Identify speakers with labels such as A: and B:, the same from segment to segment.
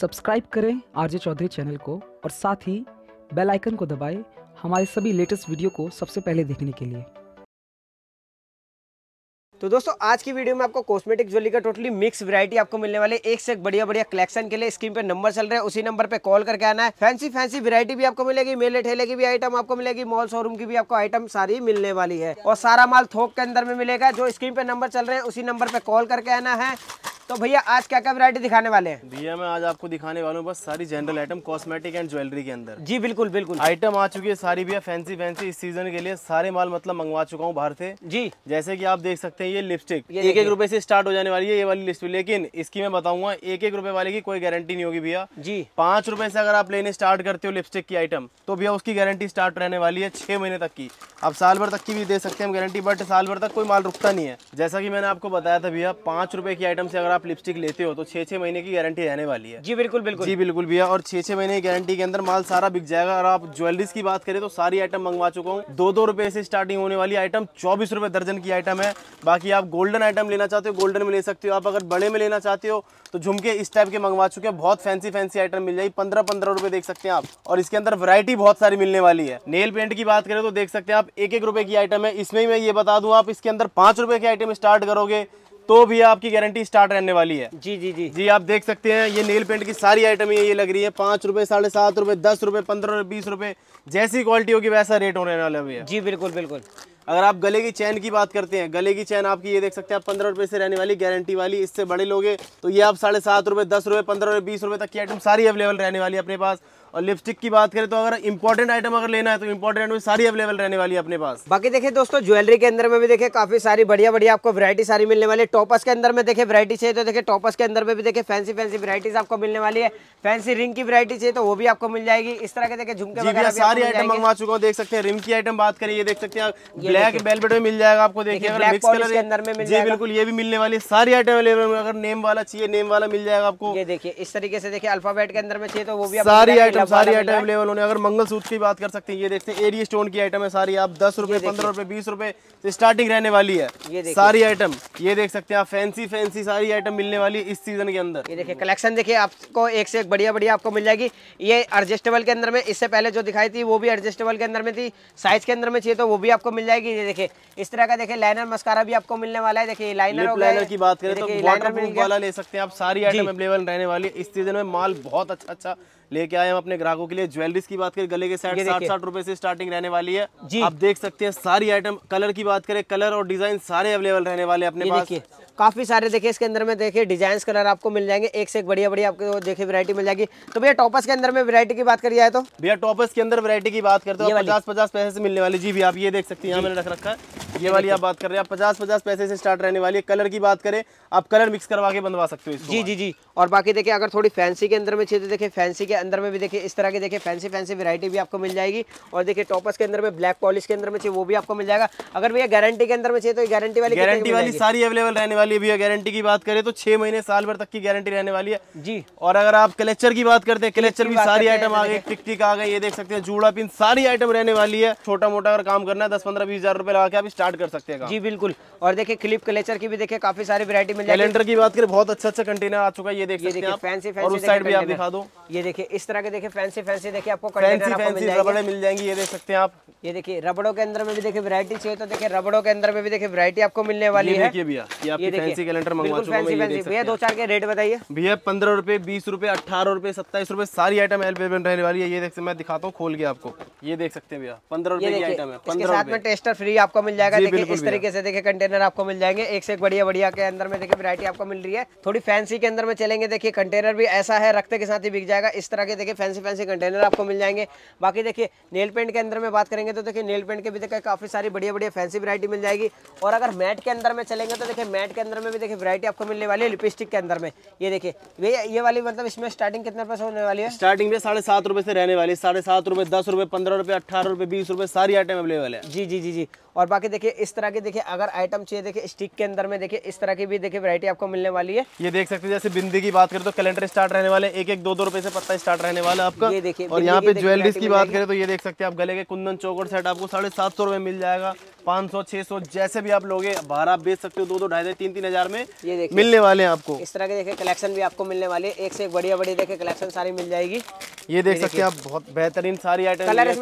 A: subscribe करें RJ Chaudhary channel को और साथ ही बेल आइकन को दबाएं हमारे सभी लेटेस्ट वीडियो को सबसे पहले देखने के लिए तो दोस्तों आज की वीडियो में आपको कॉस्मेटिक ज्वेलरी का टोटली मिक्स वैरायटी आपको मिलने वाले एक से एक बढ़िया बढ़िया कलेक्शन के लिए स्क्रीन पे नंबर चल रहे हैं उसी नंबर पे कॉल करके आना है फैंसी फैंसी वैरायटी भी आपको मिलेगी मेले ठेले की भी आइटम आपको मिलेगी मॉल शोरूम की भी आपको आइटम सारी मिलने वाली है और सारा माल थोक के अंदर में मिलेगा जो स्क्रीन पे नंबर चल रहे हैं उसी नंबर पे कॉल करके आना है तो भैया आज क्या क्या वैरायटी दिखाने वाले हैं
B: भैया मैं आज आपको दिखाने वाला हूँ बस सारी general item cosmetic and jewellery के अंदर जी बिल्कुल बिल्कुल आइटम आ चुकी है सारी भैया फैंसी फैंसी इस सीजन के लिए सारे माल मतलब मंगवा चुका हूँ बाहर से जी जैसे की आप देख सकते हैं ये लिपस्टिक एक एक रुपए से स्टार्ट हो जाने वाली है ये वाली लिस्ट लेकिन इसकी मैं बताऊंगा एक एक रुपए वाले की कोई गारंटी नहीं होगी भैया जी पांच रुपए से अगर आप लेने स्टार्ट करते हो लिपस्टिक की आइटम तो भैया उसकी गारंटी स्टार्ट रहने वाली है छह महीने तक की आप साल भर तक की भी दे सकते हैं हम गारंटी बट साल भर तक कोई माल रुकता नहीं है जैसा की मैंने आपको बताया था भैया पांच रुपए की आइटम से अगर आप लिपस्टिक लेते हो तो छह छह महीने की गारंटी रहने वाली है जी बिल्कुल बिल्कुल जी बिल्कुल भैया और छह छह महीने की गारंटी के अंदर माल सारा बिक जाएगा और आप ज्वेलरीज की बात करें तो सारी आइटम मंगवा चुका हूँ दो दो रुपए से स्टार्टिंग होने वाली आइटम चौबीस रुपए दर्जन की आइटम है बाकी आप गोल्डन आइटम लेना चाहते हो गोल्डन में ले सकते हो आप अगर बड़े में लेना चाहते हो तो झुमके इस टाइप के मंगवा चुके हैं बहुत फैंसी फैंसी आइटम मिल जाएगी पंद्रह पंद्रह रुपए देख सकते हैं आप और इसके अंदर वरायटी बहुत सारी मिलने वाली है नेल पेंट की बात करें तो देख सकते हैं आप एक एक रुपए की आइटम है इसमें मैं ये बता दूं आप इसके अंदर पांच रुपए की आइटम स्टार्ट करोगे तो भी आपकी गारंटी स्टार्ट रहने वाली है जी जी जी जी आप देख सकते हैं ये नेल पेंट की सारी आइटम ये लग रही है पांच रुपये साढ़े सात रुपए दस रुपये पंद्रह रुपए बीस रुपए जैसी क्वालिटी होगी वैसा रेट होने वाला है जी बिल्कुल बिल्कुल अगर आप गले की चैन की बात करते हैं गले की चैन आपकी ये देख सकते हैं आप पंद्रह रुपए से रहने वाली गारंटी वाली इससे बड़े लोगे तो ये आप साढ़े सात रुपए दस रुपए पंद्रह रुपए बीस रुपए तक की आइटम सारी अवेलेबल रहने वाली अपने पास और लिपस्टिक की बात करें तो अगर इंपॉर्टेंट आइटम अगर लेना है तो इंपॉर्टेंट आइटम सारी अवेलेबल रहने वाली है अपने पास बाकी देखिए दोस्तों ज्वेलरी के अंदर में
A: भी देखिए काफी सारी बढ़िया बढ़िया आपको वरायटी सारी मिलने वाली है टॉपस के अंदर में देखिए वरायटी चाहिए तो देखिए टॉपस के अंदर में भी देखिए फैंसी फैंसी वरायटीज आपको मिलने वाली है फैंसी रिंग की वरायटी चाहिए तो वो भी आपको मिल जाएगी इस तरह के देखिए
B: झुमके सारी आइटम मंगवा चुका हूँ देख सकते हैं रिंग की आइटम बात करें ये देख सकते हैं ब्लैक वेलवेट में मिल जाएगा आपको देखिए अगर मिक्स कलर के अंदर में मिल जाएगा बिल्कुल ये भी मिलने वाली सारी आइटम अवेलेबल अगर नेम वाला चाहिए नेम वाला मिल जाएगा आपको ये देखिए इस तरीके से देखिए अल्फाबेट के अंदर में चाहिए तो वो भी सारी आइटम आइटम सारी आइटम अवेलेबल होने अगर मंगलसूत्र की बात कर सकते हैं ये देखते हैं एरी स्टोन की आइटम है सारी आप दस रुपए पंद्रह रुपए बीस रुपए स्टार्टिंग तो रहने वाली है सारी आइटम ये देख सकते हैं आप फैंसी फैंसी सारी आइटम मिलने वाली इस सीजन
A: के अंदर ये देखिए कलेक्शन देखिए आपको एक से एक बढ़िया बढ़िया आपको मिल जाएगी ये एडजस्टेबल के अंदर में इससे पहले जो दिखाई थी वो भी एडजस्टेबल के अंदर में थी साइज के अंदर में चाहिए तो वो भी आपको मिल जाएगी ये देखिए इस तरह का देखिए लाइनर मस्कारा भी आपको मिलने वाला है देखिए लाइनर लाइनर की बात करें तो वाटर वाला ले
B: सकते हैं आप सारी आइटम अवेलेबल रहने वाली इस सीजन में माल बहुत अच्छा अच्छा लेके आए हम अपने ग्राहकों के लिए ज्वेलरीज की बात करें गले के सेट साठ साठ रुपए से स्टार्टिंग रहने वाली है जी आप देख सकते हैं सारी आइटम कलर की बात करें कलर और डिजाइन सारे अवेलेबल रहने वाले अपने पास
A: काफी सारे देखिए इसके अंदर में देखिए डिजाइन कलर आपको मिल जाएंगे एक से एक बढ़िया बढ़िया आपको देखिए वैरायटी मिल जाएगी तो भैया टॉपर्स के अंदर में वैरायटी की बात करी जाए तो
B: भैया टॉपर्स के अंदर वैरायटी की बात करते हो पचास पचास पैसे से मिलने वाली जी भी आप ये देख सकते हैं यहाँ मैंने रख रखा है ये वाली आप बात कर रहे हैं आप पचास पचास पैसे से स्टार्ट रहने वाली है कलर की बात करें आप कलर मिक्स करवा के बनवा सकते हो जी जी जी और बाकी देखिए
A: अगर थोड़ी फैंसी के अंदर में चाहिए तो देखिए फैंसी के अंदर में भी देखिए इस तरह की देखिए फैंसी फैंसी वैरायटी भी आपको मिल जाएगी और देखिए टॉपर्स के अंदर में ब्लैक पॉलिश के अंदर में चाहिए वो भी आपको मिल जाएगा अगर भैया गारंटी के
B: अंदर में चाहिए तो गारंटी वाली गारंटी वाली सारी अवेलेबल रहने वाली है भैया गारंटी की बात करें तो छह महीने साल भर तक की गारंटी रहने वाली है जी और अगर आप कलेक्चर की बात करते हैं कलेक्चर भी सारी आइटम आ गई टिक टिक आ गई ये देख सकते हैं जूड़ा पिन सारी आइटम रहने वाली है छोटा मोटा अगर काम करना है दस पंद्रह बीस हजार रुपए लगा के आप स्टार्ट कर सकते हैं जी बिल्कुल और
A: देखिए क्लिप कलेक्चर की भी देखिए काफी सारी वैरायटी मिल जाएगी कैलेंडर
B: की बात करें बहुत अच्छा अच्छा कंटेनर आ चुका है ये देखिए फैंसी फैंसी और उस साइड भी आप दिखा दो
A: ये देखिए इस तरह के देखिए फैंसी फैंसी देखिए आपको फैंसी फैंसी रबड़े
B: मिल जाएंगी ये देख सकते हैं आप
A: ये देखिए रबड़ों के अंदर में भी देखिए वैरायटी चाहिए तो देखिए रबड़ों के अंदर में भी देखिए वैरायटी आपको मिलने वाली है भैया ये फैंसी कैलेंडर मंगवा फैंसी फैंसी भैया दो चार के रेट बताइए
B: भैया पंद्रह रुपए बीस रुपए अठारह रुपए सत्ताईस रुपए सारी आइटम अवेलेबल रहने वाली है ये देख मैं दिखाता हूँ खोल के आपको ये देख सकते हैं भैया पंद्रह रुपए की आइटम है पंद्रह साथ में
A: टेस्टर फ्री आपको मिल जाएगा इस तरीके से देखिए कंटेनर आपको मिल जाएंगे एक से एक बढ़िया बढ़िया के अंदर में देखिए वैरायटी आपको मिल रही है थोड़ी फैंसी के अंदर में चलेंगे देखिए कंटेनर भी ऐसा है रखते के साथ ही बिक जाएगा इस तरह तरह के देखिए फैंसी फैंसी कंटेनर आपको मिल जाएंगे बाकी देखिए नेल पेंट के अंदर में बात करेंगे तो देखिए नेल पेंट के भी देखिए काफ़ी सारी बढ़िया बढ़िया फैंसी वरायटी मिल जाएगी और अगर मैट के अंदर में चलेंगे तो देखिए मैट के अंदर में भी देखिए वरायटी आपको मिलने वाली है लिपस्टिक के अंदर में ये देखिए ये ये वाली मतलब इसमें स्टार्टिंग कितने पैसे होने वाली है
B: स्टार्टिंग में साढ़े सात रुपये से रहने वाली है साढ़े सात रुपये दस रुपये पंद्रह रुपये अट्ठारह रुपये बीस रुपये सारी आइटम अवेलेबल है जी जी जी जी और बाकी देखिए इस तरह की देखिए
A: अगर आइटम चाहिए देखिए स्टिक के अंदर में देखिए इस तरह की भी देखिए वरायटी आपको मिलने वाली है
B: ये देख सकते हैं जैसे बिंदी की बात करें तो कैलेंडर स्टार्ट रहने वाले एक एक दो दो रुपये से पत्ता स्टार्ट रहने वाला आपका ये देखिए और यहाँ पे ज्वेलरीज की बात करें तो ये देख सकते हैं आप गले के कुंदन चौकड़ सेट आपको साढ़े सात सौ रुपए मिल जाएगा पाँच सौ छह सौ जैसे भी आप लोगे बाहर आप बेच सकते हो दो दो ढाई तीन तीन हजार में ये मिलने वाले हैं आपको इस तरह के देखे कलेक्शन
A: भी आपको मिलने वाले एक से एक बढ़िया बढ़िया देखे कलेक्शन सारी मिल जाएगी ये देख सकते हैं आप
B: बहुत बेहतरीन सारी आइटम कलर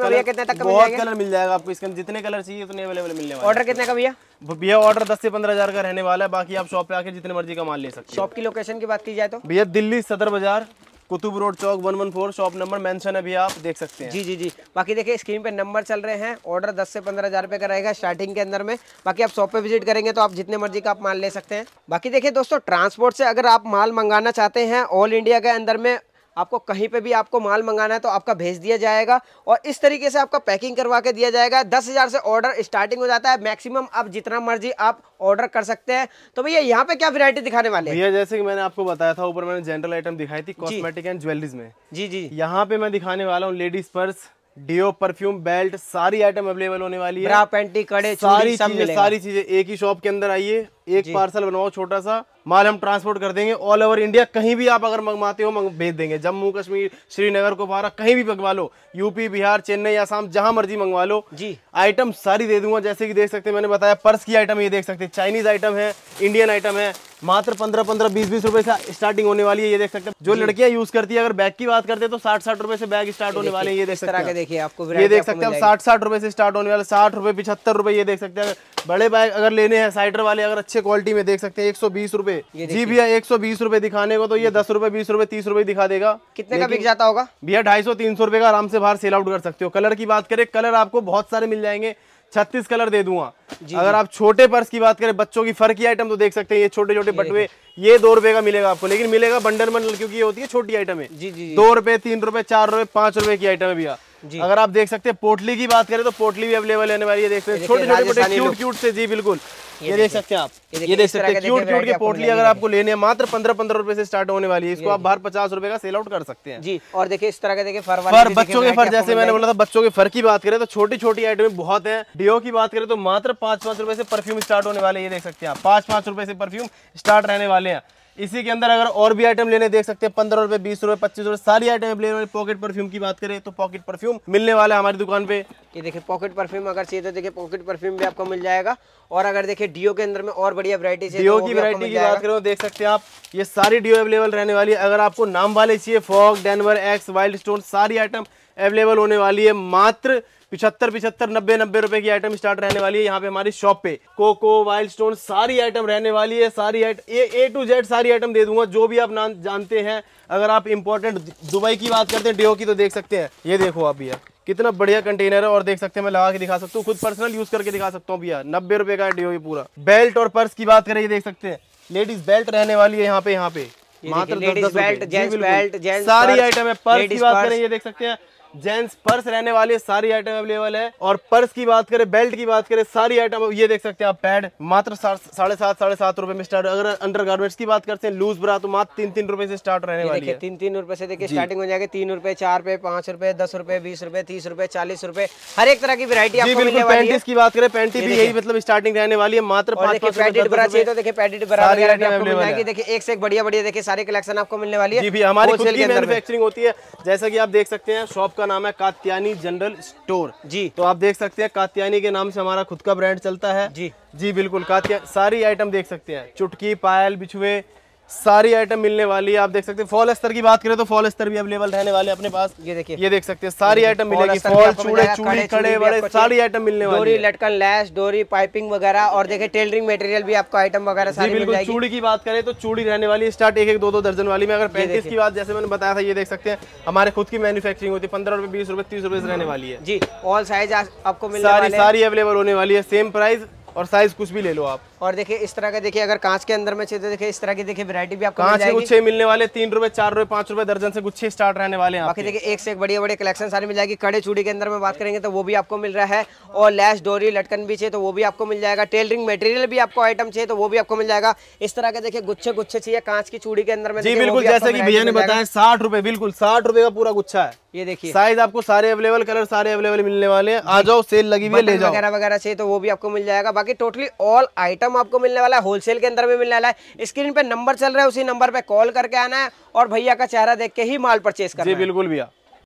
B: बहुत कलर मिल जाएगा आपको इसके जितने कलर चाहिए उतने अवेलेबल मिलने वाले ऑर्डर कितने का भैया भैया ऑर्डर दस से पंद्रह हजार का रहने वाला है बाकी आप शॉप पे आके जितने मर्जी का माल ले सकते हैं शॉप
A: की लोकेशन की बात की जाए तो
B: भैया Delhi Sadar Bazaar Qutub road Chowk one one four shop number mention अभी आप देख सकते हैं जी जी
A: जी बाकी देखिए स्क्रीन पे नंबर चल रहे हैं ऑर्डर दस से पंद्रह हज़ार रुपये का रहेगा स्टार्टिंग के अंदर में बाकी आप शॉप पे विजिट करेंगे तो आप जितने मर्जी का आप माल ले सकते हैं बाकी देखिए दोस्तों ट्रांसपोर्ट से अगर आप माल मंगाना चाहते हैं ऑल इंडिया के अंदर में आपको कहीं पे भी आपको माल मंगाना है तो आपका भेज दिया जाएगा और इस तरीके से आपका पैकिंग करवा के दिया जाएगा दस हज़ार से ऑर्डर स्टार्टिंग हो जाता है मैक्सिमम आप जितना मर्जी आप ऑर्डर कर सकते हैं तो भैया यहाँ पे क्या वैरायटी दिखाने वाले भैया
B: जैसे कि मैंने आपको बताया था ऊपर मैंने जनरल आइटम दिखाई थी कॉस्मेटिक एंड ज्वेलरीज में जी जी यहाँ पे मैं दिखाने वाला हूँ ladies purse deo perfume belt सारी आइटम अवेलेबल होने वाली है पैंटी कड़े सारी चीजें सारी चीजें एक ही शॉप के अंदर आइए एक पार्सल बनवाओ छोटा सा माल हम ट्रांसपोर्ट कर देंगे ऑल ओवर इंडिया कहीं भी आप अगर मंगवाते हो मंग भेज देंगे जम्मू कश्मीर श्रीनगर कुपवारा कहीं भी मंगवा लो यूपी बिहार चेन्नई आसाम जहां मर्जी मंगवा लो जी आइटम सारी दे दूंगा जैसे कि देख सकते हैं मैंने बताया पर्स की आइटम ये देख सकते हैं चाइनीज आइटम है इंडियन आइटम है मात्र पंद्रह पंद्रह बीस बीस रुपए से स्टार्टिंग होने वाली है ये देख सकते हैं जो लड़कियां यूज करती है अगर बैग की बात करते हैं तो साठ साठ रुपए से बैग स्टार्ट होने वाले ये देख सकते हैं देखिए आपको ये देख सकते हैं साठ साठ रुपए से स्टार्ट होने वाले साठ रुपए पिछहत्तर रुपए ये देख सकते हैं बड़े बैग अगर लेने हैं साइडर वाले अगर अच्छे अच्छे क्वालिटी में देख सकते हैं एक सौ बीस रूपए जी भैया एक सौ बीस रूपए दिखाने को तो ये दस रूपए बीस रूपए तीस रूपए दिखा देगा कितने का बिक जाता होगा भैया ढाई सौ तीन सौ रूपये का आराम से बाहर सेल आउट कर सकते हो कलर की बात करें कलर आपको बहुत सारे मिल जाएंगे छत्तीस कलर दे दूंगा अगर आप छोटे पर्स की बात करें बच्चों की फर की आइटम तो देख सकते हैं ये छोटे छोटे बटवे ये दो रुपए का मिलेगा आपको लेकिन मिलेगा बंडर बंडल क्योंकि ये होती है छोटी आइटम है जी जी दो रुपए तीन रुपए चार रुपए पांच रुपए की आइटम है भैया अगर आप देख सकते हैं पोटली की बात करें तो पोटली भी अवेलेबल रहने वाली है देख सकते हैं छोटे छोटे छोटे क्यूट क्यूट से जी बिल्कुल ये देख सकते हैं आप ये देख सकते हैं क्यूट क्यूट की पोटली अगर आपको लेने है मात्र पंद्रह पंद्रह रुपए से स्टार्ट होने वाली है इसको आप बाहर पचास रुपए का सेल आउट कर सकते हैं जी
A: और देखिए इस तरह के देखिए फर फर बच्चों के फर जैसे मैंने बोला
B: था बच्चों के फर की बात करें तो छोटी छोटी आइटमें बहुत है डिओ की बात करें तो मात्र पांच पांच रुपए से परफ्यूम स्टार्ट होने वाले ये देख सकते हैं आप पांच पांच रुपए से परफ्यूम स्टार्ट रहने वाले हैं इसी के अंदर अगर और भी आइटम लेने देख सकते हैं पंद्रह रुपए बीस रुपए पच्चीस रुपए सारी आइटम अवेलेबल पॉकेट परफ्यूम की बात करें तो पॉकेट परफ्यूम मिलने वाला है हमारी दुकान पे ये देखिए पॉकेट परफ्यूम अगर चाहिए तो देखिए पॉकेट परफ्यूम भी आपको मिल जाएगा और अगर देखिए डीओ के अंदर में और बढ़िया तो वरायटी डीओ की वरायटी की बात करें तो देख सकते हैं आप ये सारी डीओ अवेलेबल रहने वाली है अगर आपको नाम वाले चाहिए Fogg Denver Axe Wild Stone सारी आइटम अवेलेबल होने वाली है मात्र पिछहत्तर पिछहत्तर नब्बे नब्बे रुपए की आइटम स्टार्ट रहने वाली है यहाँ पे हमारी शॉप पे कोको वाइल्ड स्टोन सारी आइटम रहने वाली है सारी ए टू जेड सारी आइटम दे दूंगा जो भी आप नाम जानते हैं अगर आप इंपॉर्टेंट दुबई की बात करते हैं डीओ की तो देख सकते हैं ये देखो आप भैया कितना बढ़िया कंटेनर है और देख सकते हैं मैं लगा के दिखा सकता हूँ खुद पर्सनल यूज करके दिखा सकता हूँ भैया नब्बे रुपए का डीओ ये पूरा बेल्ट और पर्स की बात करें ये देख सकते हैं लेडीज बेल्ट रहने वाली है यहाँ पे यहाँ पे मात्र बेल्ट सारी आइटम है पर्स की बात करें ये देख सकते हैं जेंट्स पर्स रहने वाली है सारी आइटम अवेलेबल है और पर्स की बात करें बेल्ट की बात करें सारी आइटम ये देख सकते हैं आप पैड मात्र साढ़े सात साढ़े सात रुपए में स्टार्ट अगर अंडर गार्मेंट्स की बात करते हैं लूज ब्रा तो मात्र तीन तीन रुपए से स्टार्ट रहने वाली है तीन तीन रुपए से देखिए स्टार्टिंग
A: हो जाएगी तीन रुपए चार रुपए पांच रुपए दस रुपए बीस रुपए तीस रुपए चालीस रुपए हर एक तरह की वरायटी आपको मिलने
B: की बात करें पैंटी भी यही मतलब स्टार्टिंग रहने वाली है मात्र चाहिए तो देखिए
A: देखिए एक से एक बढ़िया बढ़िया देखिए सारे कलेक्शन आपको मिलने वाली है हमारी मैन्युफैक्चरिंग
B: होती है जैसा की आप देख सकते हैं शॉप का का नाम है कात्यानी जनरल स्टोर जी तो आप देख सकते हैं कात्यानी के नाम से हमारा खुद का ब्रांड चलता है जी जी बिल्कुल कात्या सारी आइटम देख सकते हैं चुटकी पायल बिछुए सारी आइटम मिलने वाली है आप देख सकते हैं फॉल स्तर की बात करें तो फॉल स्तर भी अवेलेबल रहने वाले अपने पास ये देखिए ये देख सकते हैं सारी आइटम मिलेगी फॉल चूड़े चूड़ी कड़े बड़े सारी आइटम मिलने वाली डोरी
A: लटकन लैस डोरी पाइपिंग वगैरह और देखिए टेलरिंग मटेरियल भी आपको आइटम वगैरह सारी बिल्कुल
B: चूड़ी की बात करें तो चूड़ी रहने वाली स्टार्ट एक एक दो दो दर्जन वाली में अगर पैंतीस की बात जैसे मैंने बताया था ये देख सकते हैं हमारे खुद की मैन्युफैक्चरिंग होती है पंद्रह रुपए बीस रुपए तीस रुपए रहने वाली है जी
A: ऑल साइज आपको मिल सारी सारी अवेलेबल होने
B: वाली है सेम प्राइस और साइज कुछ भी ले लो आप
A: और देखिए इस तरह का देखिए अगर कांच के अंदर में चाहिए तो देखिए इस तरह की देखिए वैरायटी भी आपको कांच के गुच्छे
B: मिलने वाले तीन रुपए चार रुपए पांच रुपए दर्जन से गुच्छे स्टार्ट रहने वाले हैं बाकी देखिए
A: एक से एक बढ़िया बड़े कलेक्शन सारे मिल जाएगी कड़े चूड़ी के अंदर में बात करेंगे तो वो भी आपको मिल रहा है और लैस डोरी लटकन भी चाहिए तो वो भी आपको मिल जाएगा टेलरिंग मटेरियल भी आपको आइटम चाहिए तो वो भी आपको मिल जाएगा इस तरह के देखिए गुच्छे गुच्छे चाहिए कांच की चूड़ी के अंदर में बिल्कुल जैसे की भैया ने बताया
B: साठ रुपए बिल्कुल साठ रुपए का पूरा गुच्छा है ये देखिए साइज आपको सारे अवेलेबल कलर सारे अवेलेबल मिलने वाले हैं आ जाओ सेल लगी हुई ले जाओ वगैरह
A: वगैरह चाहिए तो वो भी आपको मिल जाएगा बाकी टोटली ऑल आइटम आइटम आपको मिलने वाला है होलसेल के अंदर भी मिलने वाला है स्क्रीन पे नंबर चल रहा है उसी नंबर पे कॉल करके आना है और भैया का चेहरा देख के ही माल परचेज करना जी बिल्कुल
B: भैया